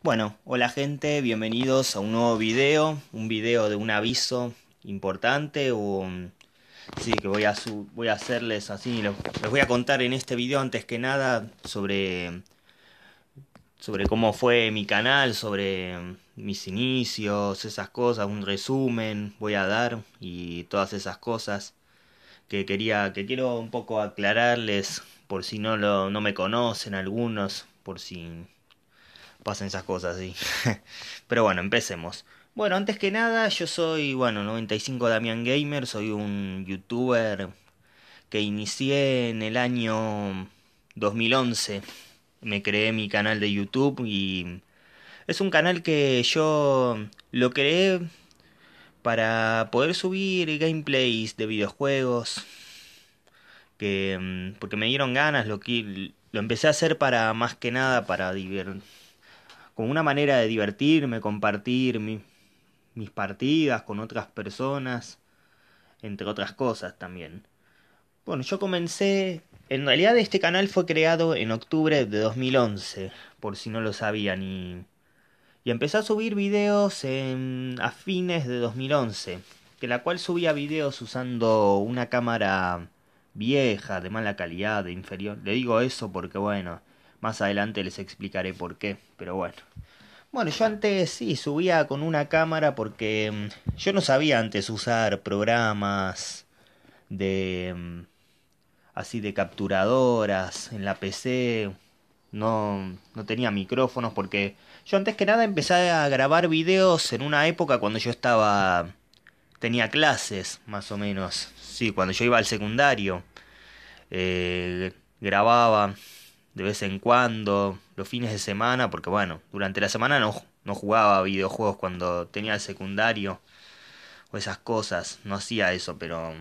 Bueno, hola gente, bienvenidos a un nuevo video, un video de un aviso importante o... Mm, sí, que voy a, voy a hacerles así, les, voy a contar en este video antes que nada sobre sobre cómo fue mi canal, sobre mm, mis inicios, esas cosas, un resumen voy a dar y todas esas cosas que quería, que quiero un poco aclararles por si no lo, no me conocen algunos, por si pasen esas cosas, sí. Pero bueno, empecemos. Bueno, antes que nada, yo soy, bueno, 95 Damian Gamer, soy un youtuber que inicié en el año 2011. Me creé mi canal de YouTube y es un canal que yo lo creé para poder subir gameplays de videojuegos que mm, porque me dieron ganas, lo que lo empecé a hacer para más que nada para divertirme como una manera de divertirme, compartir mis partidas con otras personas, entre otras cosas también. Bueno, yo comencé, en realidad este canal fue creado en octubre de 2011, por si no lo sabía ni y empecé a subir videos en, a fines de 2011, que la cual subía videos usando una cámara vieja, de mala calidad, de inferior. Le digo eso porque bueno, más adelante les explicaré por qué, pero bueno. Bueno, yo antes sí subía con una cámara porque mm, yo no sabía antes usar programas de mm, así de capturadoras en la PC. No, no tenía micrófonos porque yo antes que nada empecé a grabar videos en una época cuando yo estaba tenía clases más o menos. Sí, cuando yo iba al secundario eh, grababa de vez en cuando, los fines de semana, porque bueno, durante la semana no, no jugaba videojuegos cuando tenía el secundario o esas cosas, no hacía eso, pero...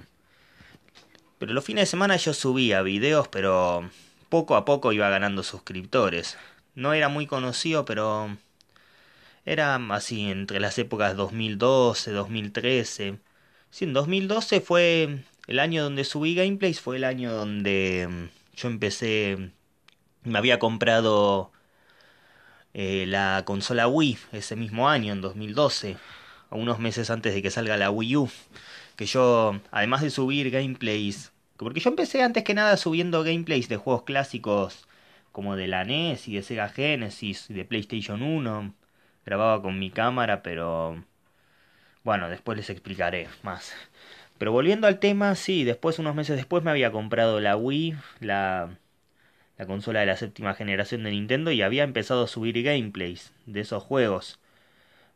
Pero los fines de semana yo subía videos, pero poco a poco iba ganando suscriptores. No era muy conocido, pero era así entre las épocas 2012, 2013. Sí, en 2012 fue el año donde subí gameplays, fue el año donde yo empecé me había comprado eh, la consola Wii ese mismo año, en 2012, unos meses antes de que salga la Wii U. Que yo, además de subir gameplays, porque yo empecé antes que nada subiendo gameplays de juegos clásicos como de la NES y de Sega Genesis y de PlayStation 1. Grababa con mi cámara, pero bueno, después les explicaré más. Pero volviendo al tema, sí, después, unos meses después, me había comprado la Wii, la la consola de la séptima generación de Nintendo y había empezado a subir gameplays de esos juegos.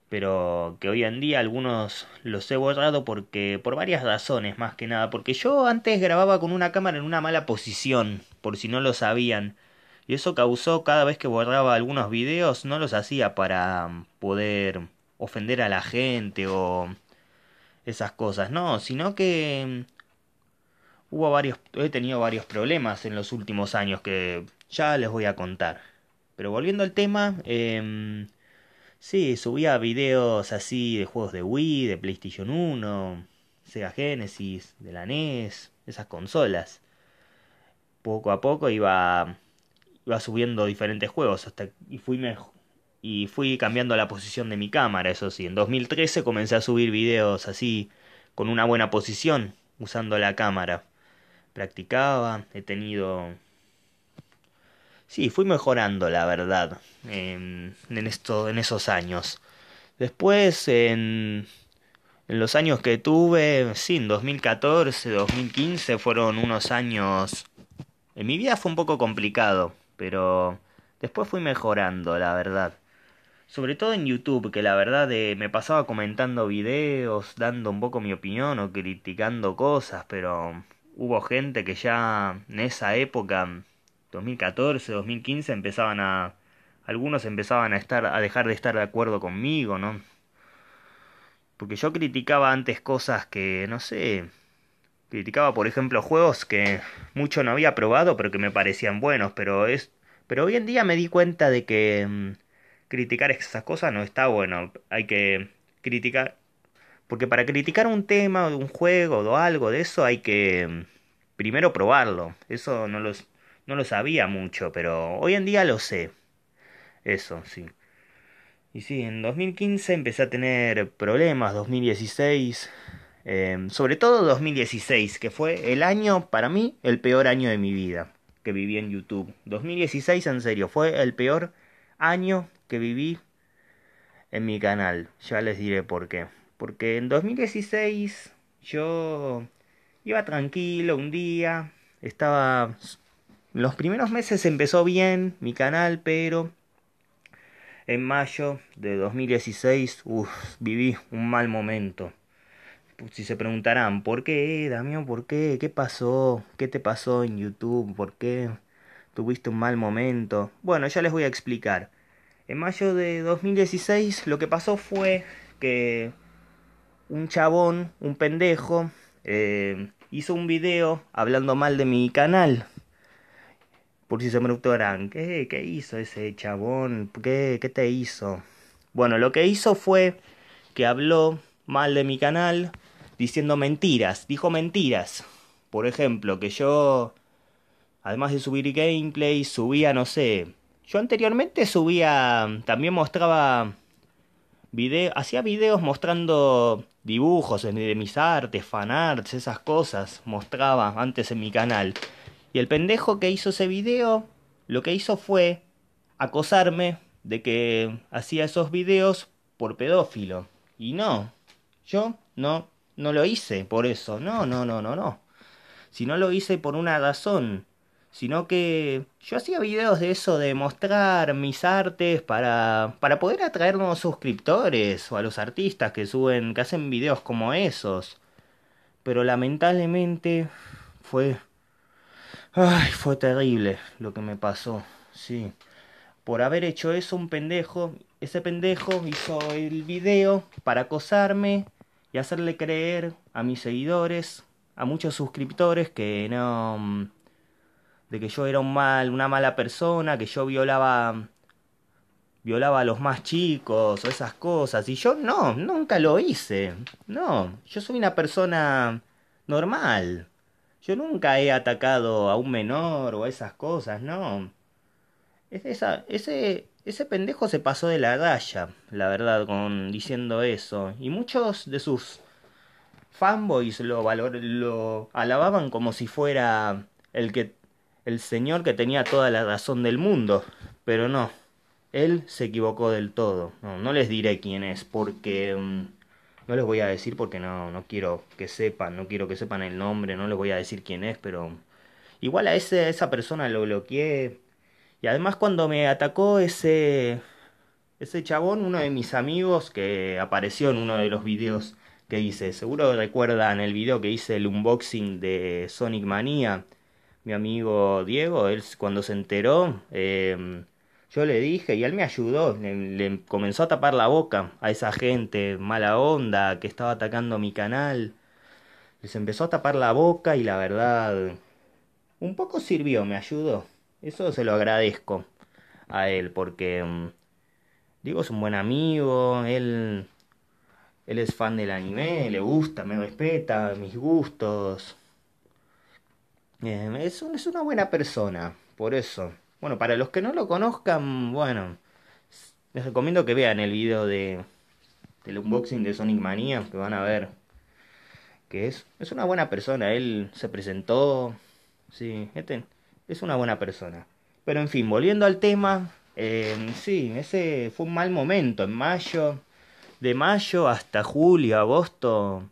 Pero que hoy en día algunos los he borrado porque por varias razones más que nada, porque yo antes grababa con una cámara en una mala posición, por si no lo sabían. Y eso causó cada vez que borraba algunos videos, no los hacía para mm, poder ofender a la gente o esas cosas, no, sino que mm, Hubo varios, he tenido varios problemas en los últimos años que ya les voy a contar. Pero volviendo al tema, em, sí, subía videos así de juegos de Wii, de PlayStation 1, Sega Genesis, de la NES, esas consolas. Poco a poco iba, iba subiendo diferentes juegos hasta y fui y fui cambiando la posición de mi cámara, eso sí. En 2013 comencé a subir videos así, con una buena posición, usando la cámara practicaba, he tenido... Sí, fui mejorando, la verdad, en, en, en esos años. Después, en, en los años que tuve, sí, en 2014, 2015 fueron unos años... En mi vida fue un poco complicado, pero después fui mejorando, la verdad. Sobre todo en YouTube, que la verdad eh, me pasaba comentando videos, dando un poco mi opinión o criticando cosas, pero hubo gente que ya en esa época, 2014, 2015, empezaban a... Algunos empezaban a, estar, a dejar de estar de acuerdo conmigo, ¿no? Porque yo criticaba antes cosas que, no sé, criticaba por ejemplo juegos que mucho no había probado pero que me parecían buenos pero es pero hoy en día me di cuenta de que mm, criticar esas cosas no está bueno hay que criticar porque para criticar un tema, o un juego o algo de eso hay que mm, primero probarlo. Eso no, lo sabía mucho, pero hoy en día lo sé. Eso, sí. Y sí, en 2015 empecé a tener problemas, 2016, em, sobre todo 2016, que fue el año, para mí, el peor año de mi vida que viví en YouTube. 2016, en serio, fue el peor año que viví en mi canal. Ya les diré por qué. Porque en 2016 yo iba tranquilo un día, estaba... Los primeros meses empezó bien mi canal, pero en mayo de 2016 viví un mal momento. Si se preguntarán, ¿por qué, Damián? ¿Por qué? ¿Qué pasó? ¿Qué te pasó en YouTube? ¿Por qué tuviste un mal momento? Bueno, ya les voy a explicar. En mayo de 2016 lo que pasó fue que un chabón, un pendejo, eh, hizo un video hablando mal de mi canal. Por si se preguntarán, ¿qué, ¿qué hizo ese chabón? ¿Qué, te hizo? Bueno, lo que hizo fue que habló mal de mi canal diciendo mentiras. Dijo mentiras. Por ejemplo, que yo, además de subir gameplay, subía, no sé. Yo anteriormente subía, también mostraba video, hacía videos mostrando dibujos, de mis artes, fanarts, esas cosas, mostraba antes en mi canal. Y el pendejo que hizo ese video, lo que hizo fue acosarme de que hacía esos videos por pedófilo. Y no, yo no, no lo hice por eso. No, no, no, no, no. Si no lo hice por una razón sino que yo hacía videos de eso, de mostrar mis artes para, para poder atraer nuevos suscriptores o a los artistas que suben, que hacen videos como esos. Pero lamentablemente fue... Ay, fue terrible lo que me pasó, sí. Por haber hecho eso, un pendejo, ese pendejo hizo el video para acosarme y hacerle creer a mis seguidores, a muchos suscriptores que no mm, de que yo era un mal, una mala persona, que yo violaba violaba a los más chicos o esas cosas y yo no, nunca lo hice. No, yo soy una persona normal. Yo nunca he atacado a un menor o esas cosas, no. esa, ese ese pendejo se pasó de la galla, la verdad, con diciendo eso. Y muchos de sus fanboys lo, lo alababan como si fuera el que el señor que tenía toda la razón del mundo, pero no, él se equivocó del todo. No, les diré quién es, porque mm, no les voy a decir porque no, no quiero que sepan, no quiero que sepan el nombre, no les voy a decir quién es, pero igual a ese, esa persona lo bloqueé. Y además cuando me atacó ese, ese chabón, uno de mis amigos que apareció en uno de los videos que hice, seguro recuerdan el video que hice el unboxing de Sonic Mania mi amigo Diego, él cuando se enteró, em, yo le dije y él me ayudó, le, comenzó a tapar la boca a esa gente mala onda que estaba atacando mi canal. Les empezó a tapar la boca y la verdad, un poco sirvió, me ayudó. Eso se lo agradezco a él porque, em, digo, es un buen amigo, él, él es fan del anime, le gusta, me respeta mis gustos es, un, es una buena persona, por eso. Bueno, para los que no lo conozcan, bueno, les recomiendo que vean el video de del unboxing de Sonic Mania, que van a ver que es, es una buena persona, él se presentó, sí, este es una buena persona. Pero en fin, volviendo al tema, eh, sí, ese fue un mal momento, en mayo, de mayo hasta julio, agosto,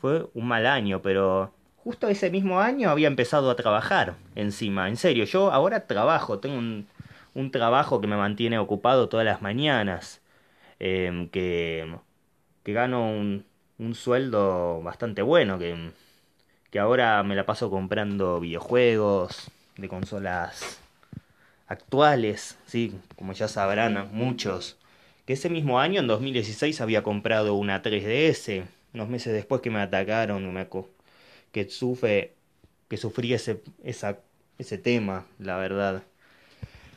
fue un mal año, pero justo ese mismo año había empezado a trabajar encima. En serio, yo ahora trabajo, tengo un, trabajo que me mantiene ocupado todas las mañanas, em, que, que gano un, sueldo bastante bueno, que, que ahora me la paso comprando videojuegos de consolas actuales, sí, como ya sabrán muchos, que ese mismo año, en 2016, había comprado una 3DS, unos meses después que me atacaron, me, que sufre, que sufrí ese, ese tema, la verdad.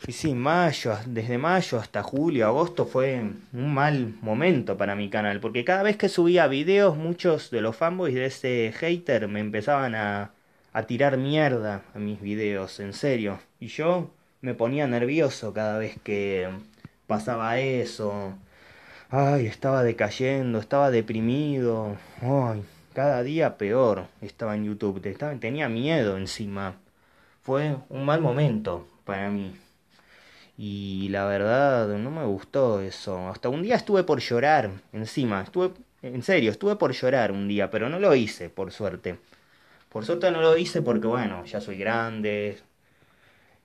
Y sí, mayo, desde mayo hasta julio, agosto fue un mal momento para mi canal, porque cada vez que subía videos, muchos de los fanboys de ese hater me empezaban a, a tirar mierda a mis videos, en serio. Y yo me ponía nervioso cada vez que pasaba eso. Ay, estaba decayendo, estaba deprimido. Ay, cada día peor estaba en YouTube, estaba, tenía miedo encima. Fue un mal momento para mí. Y la verdad, no me gustó eso. Hasta un día estuve por llorar encima. Estuve, en serio, estuve por llorar un día, pero no lo hice, por suerte. Por suerte no lo hice porque, bueno, ya soy grande.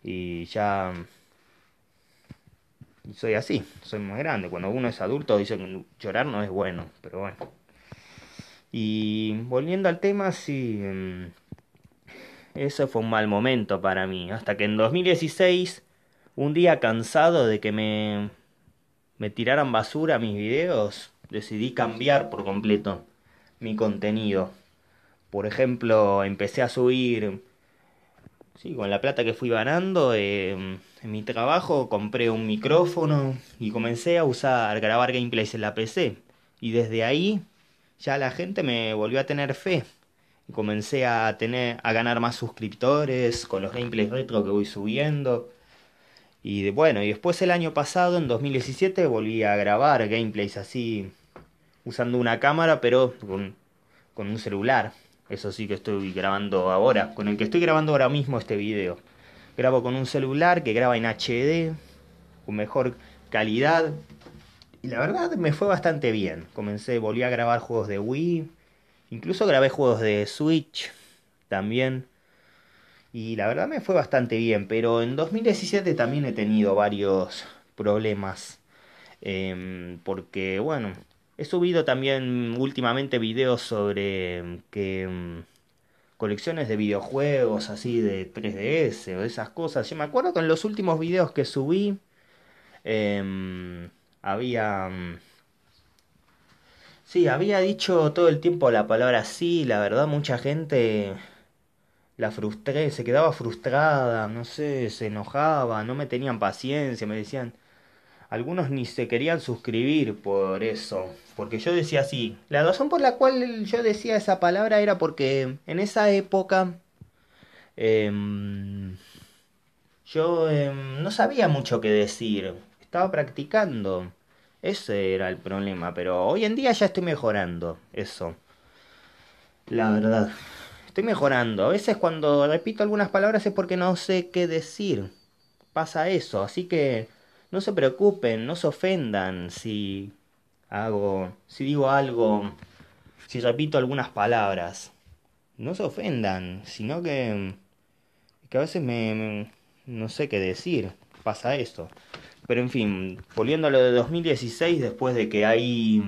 Y ya soy así, soy más grande. Cuando uno es adulto dice que llorar no es bueno, pero bueno. Y volviendo al tema, sí, em, eso fue un mal momento para mí. Hasta que en 2016, un día cansado de que me, me tiraran basura mis videos, decidí cambiar por completo mi contenido. Por ejemplo, empecé a subir, sí, con la plata que fui ganando em, en mi trabajo, compré un micrófono y comencé a usar, grabar gameplays en la PC. Y desde ahí ya la gente me volvió a tener fe. Y comencé a tener a ganar más suscriptores con los gameplays retro que voy subiendo. Y de, bueno, y después el año pasado, en 2017, volví a grabar gameplays así, usando una cámara, pero con, con un celular. Eso sí que estoy grabando ahora, con el que estoy grabando ahora mismo este video. Grabo con un celular que graba en HD, con mejor calidad, y la verdad me fue bastante bien. Comencé, volví a grabar juegos de Wii, incluso grabé juegos de Switch también. Y la verdad me fue bastante bien, pero en 2017 también he tenido varios problemas. Em, porque, bueno, he subido también últimamente videos sobre em, que em, colecciones de videojuegos así de 3DS o esas cosas. Yo me acuerdo que en los últimos videos que subí... Eh, había... Mm, sí, había dicho todo el tiempo la palabra sí, la verdad mucha gente la frustré, se quedaba frustrada, no sé, se enojaba, no me tenían paciencia, me decían... Algunos ni se querían suscribir por eso, porque yo decía así. La razón por la cual yo decía esa palabra era porque en esa época em, yo em, no sabía mucho qué decir estaba practicando. Ese era el problema, pero hoy en día ya estoy mejorando eso. La mm. verdad. Estoy mejorando. A veces cuando repito algunas palabras es porque no sé qué decir. Pasa eso, así que no se preocupen, no se ofendan si hago, si digo algo, si repito algunas palabras. No se ofendan, sino que que a veces me, no sé qué decir. Pasa eso... Pero en fin, volviendo a lo de 2016, después de que hay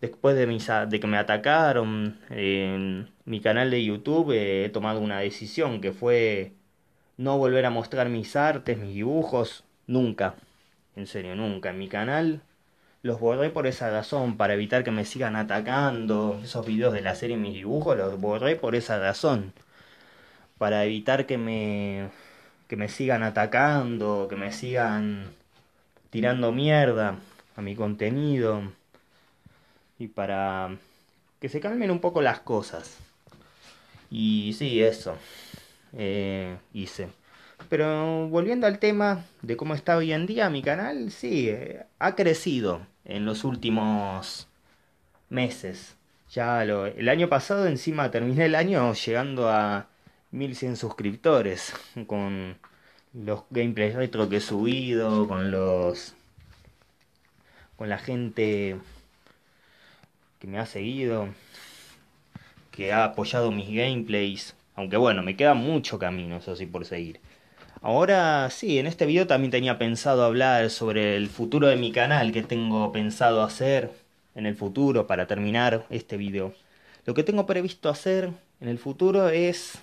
después de, de que me atacaron en mi canal de YouTube, eh, he tomado una decisión que fue no volver a mostrar mis artes, mis dibujos, nunca, en serio, nunca, en mi canal. Los borré por esa razón, para evitar que me sigan atacando. Esos videos de la serie Mis dibujos los borré por esa razón. Para evitar que me que me sigan atacando, que me sigan tirando mierda a mi contenido y para que se calmen un poco las cosas. Y sí, eso eh, hice. Pero volviendo al tema de cómo está hoy en día mi canal, sí, eh, ha crecido en los últimos meses. Ya lo, el año pasado encima terminé el año llegando a 1100 suscriptores con los gameplays retro que he subido, con los con la gente que me ha seguido, que ha apoyado mis gameplays, aunque bueno, me queda mucho camino eso sí por seguir. Ahora sí, en este video también tenía pensado hablar sobre el futuro de mi canal que tengo pensado hacer en el futuro para terminar este video. Lo que tengo previsto hacer en el futuro es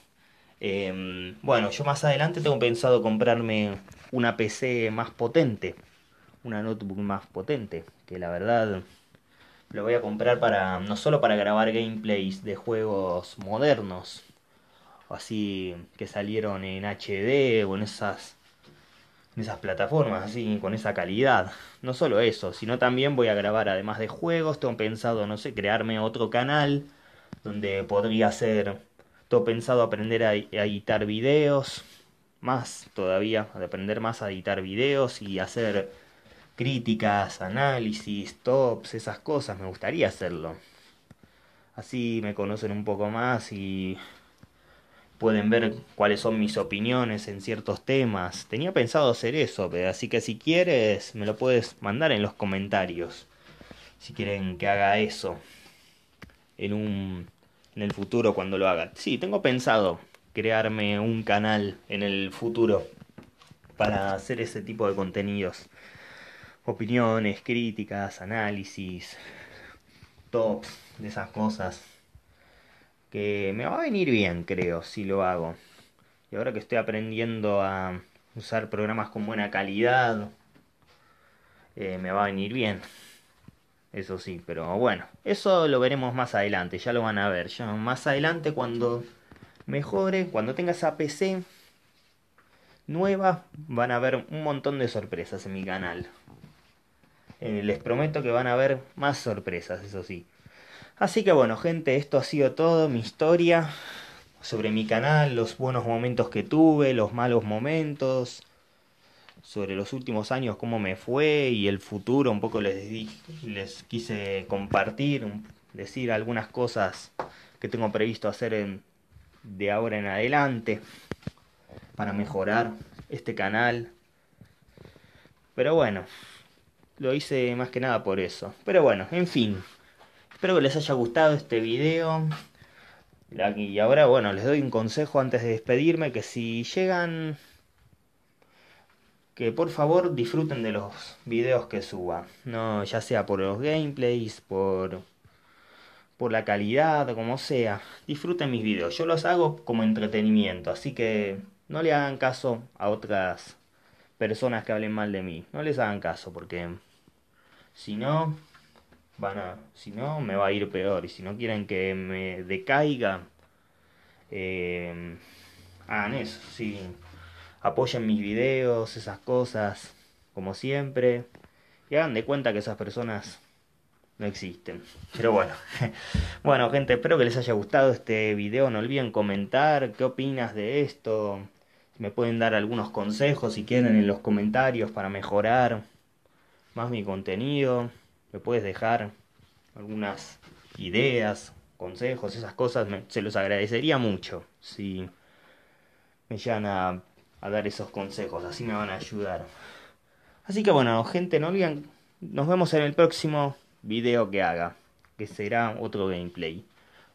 Em, bueno, yo más adelante tengo pensado comprarme una PC más potente, una notebook más potente, que la verdad lo voy a comprar para no solo para grabar gameplays de juegos modernos, o así que salieron en HD o en esas en esas plataformas así con esa calidad. No solo eso, sino también voy a grabar además de juegos, tengo pensado, no sé, crearme otro canal donde podría ser... Todo pensado aprender a, editar videos, más todavía, aprender más a editar videos y hacer críticas, análisis, tops, esas cosas. Me gustaría hacerlo. Así me conocen un poco más y pueden ver cuáles son mis opiniones en ciertos temas. Tenía pensado hacer eso, así que si quieres me lo puedes mandar en los comentarios. Si quieren que haga eso en un en el futuro cuando lo haga. Sí, tengo pensado crearme un canal en el futuro para hacer ese tipo de contenidos. Opiniones, críticas, análisis, tops de esas cosas. Que me va a venir bien, creo, si lo hago. Y ahora que estoy aprendiendo a usar programas con buena calidad, eh, me va a venir bien. Eso sí, pero bueno, eso lo veremos más adelante, ya lo van a ver. Ya más adelante cuando mejore, cuando tenga esa PC nueva, van a ver un montón de sorpresas en mi canal. Eh, les prometo que van a ver más sorpresas, eso sí. Así que bueno, gente, esto ha sido todo, mi historia sobre mi canal, los buenos momentos que tuve, los malos momentos sobre los últimos años, cómo me fue y el futuro, un poco les, les quise compartir, decir algunas cosas que tengo previsto hacer en, de ahora en adelante para mejorar este canal. Pero bueno, lo hice más que nada por eso. Pero bueno, en fin. Espero que les haya gustado este video. Y ahora, bueno, les doy un consejo antes de despedirme, que si llegan que por favor disfruten de los videos que suba, no ya sea por los gameplays, por por la calidad, como sea, disfruten mis videos. Yo los hago como entretenimiento, así que no le hagan caso a otras personas que hablen mal de mí. No les hagan caso porque si no van a si no me va a ir peor y si no quieren que me decaiga eh, hagan eso, sí apoyen mis videos, esas cosas, como siempre. Y hagan de cuenta que esas personas no existen. Pero bueno. bueno, gente, espero que les haya gustado este video. No olviden comentar qué opinas de esto. me pueden dar algunos consejos si quieren en los comentarios para mejorar más mi contenido. Me puedes dejar algunas ideas, consejos, esas cosas. se los agradecería mucho si me llegan a dar esos consejos, así me van a ayudar. Así que bueno, gente, no olviden, nos vemos en el próximo video que haga, que será otro gameplay,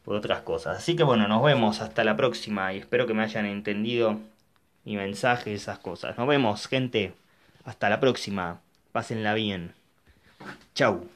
por otras cosas. Así que bueno, nos vemos hasta la próxima y espero que me hayan entendido mi mensaje, esas cosas. Nos vemos, gente, hasta la próxima, pásenla bien. Chau.